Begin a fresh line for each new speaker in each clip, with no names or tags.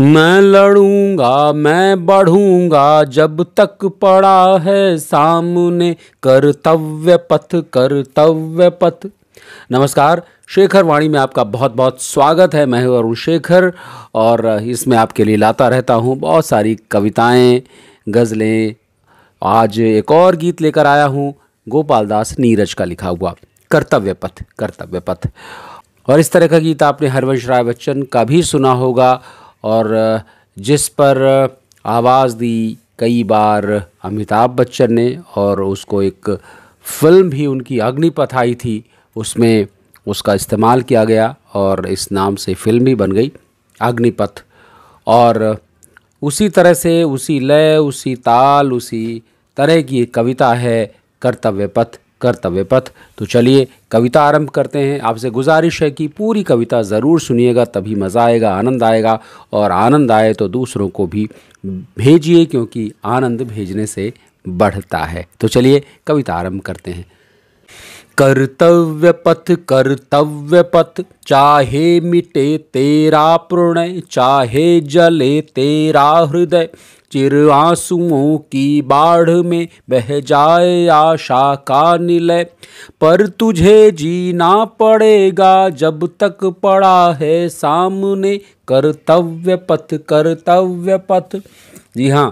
मैं लड़ूंगा मैं बढ़ूंगा जब तक पड़ा है सामने कर्तव्य पथ कर्तव्य पथ नमस्कार शेखर वाणी में आपका बहुत बहुत स्वागत है मैं हूं अरुण शेखर और इसमें आपके लिए लाता रहता हूं बहुत सारी कविताएं गज़लें आज एक और गीत लेकर आया हूं गोपाल दास नीरज का लिखा हुआ कर्तव्य पथ कर्तव्य पथ और इस तरह का गीत आपने हरवंश राय बच्चन का भी सुना होगा और जिस पर आवाज़ दी कई बार अमिताभ बच्चन ने और उसको एक फ़िल्म भी उनकी अग्निपथ आई थी उसमें उसका इस्तेमाल किया गया और इस नाम से फिल्म भी बन गई अग्निपथ और उसी तरह से उसी लय उसी ताल उसी तरह की एक कविता है कर्तव्य पथ कर्तव्य पथ तो चलिए कविता आरंभ करते हैं आपसे गुजारिश है कि पूरी कविता ज़रूर सुनिएगा तभी मज़ा आएगा आनंद आएगा और आनंद आए तो दूसरों को भी भेजिए क्योंकि आनंद भेजने से बढ़ता है तो चलिए कविता आरंभ करते हैं कर्तव्य पथ कर्तव्य पथ चाहे मिटे तेरा प्रणय चाहे जले तेरा हृदय चिर आंसुओं की बाढ़ में बह जाए आशा का निलय पर तुझे जीना पड़ेगा जब तक पड़ा है सामने कर्तव्य पथ कर्तव्य पथ जी हाँ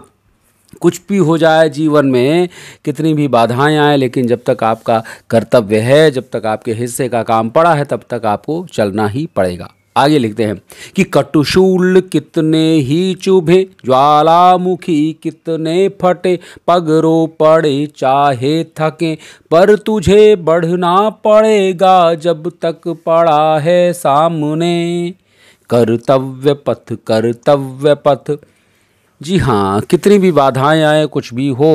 कुछ भी हो जाए जीवन में कितनी भी बाधाएं आए लेकिन जब तक आपका कर्तव्य है जब तक आपके हिस्से का काम पड़ा है तब तक आपको चलना ही पड़ेगा आगे लिखते हैं कि कटुशूल कितने ही चुभे ज्वालामुखी कितने फटे पगरो पड़े चाहे थके पर तुझे बढ़ना पड़ेगा जब तक पड़ा है सामने कर्तव्य पथ कर्तव्य पथ जी हाँ कितनी भी बाधाएं आए कुछ भी हो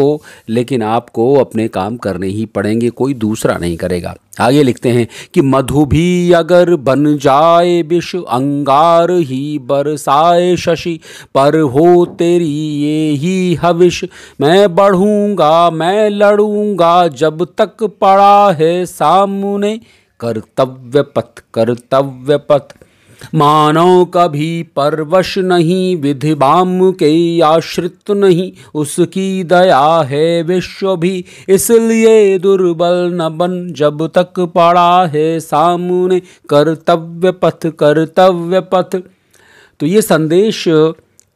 लेकिन आपको अपने काम करने ही पड़ेंगे कोई दूसरा नहीं करेगा आगे लिखते हैं कि मधु भी अगर बन जाए विष अंगार ही बरसाए शशि पर हो तेरी ये ही हविश मैं बढ़ूंगा मैं लड़ूंगा जब तक पड़ा है सामने कर्तव्य पथ कर्तव्य पथ मानव कभी परवश नहीं विधि बाम के आश्रित नहीं उसकी दया है विश्व भी इसलिए दुर्बल न बन जब तक पड़ा है सामने कर्तव्य पथ कर्तव्य पथ तो ये संदेश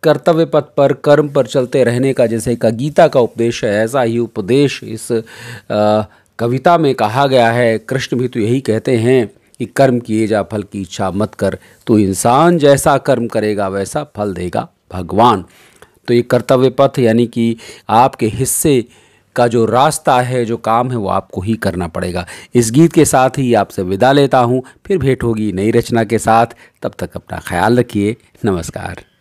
कर्तव्य पथ पर कर्म पर चलते रहने का जैसे का गीता का उपदेश है ऐसा ही उपदेश इस आ, कविता में कहा गया है कृष्ण भी तो यही कहते हैं कि कर्म किए जा फल की इच्छा मत कर तो इंसान जैसा कर्म करेगा वैसा फल देगा भगवान तो ये कर्तव्य पथ यानी कि आपके हिस्से का जो रास्ता है जो काम है वो आपको ही करना पड़ेगा इस गीत के साथ ही आपसे विदा लेता हूँ फिर भेंट होगी नई रचना के साथ तब तक अपना ख्याल रखिए नमस्कार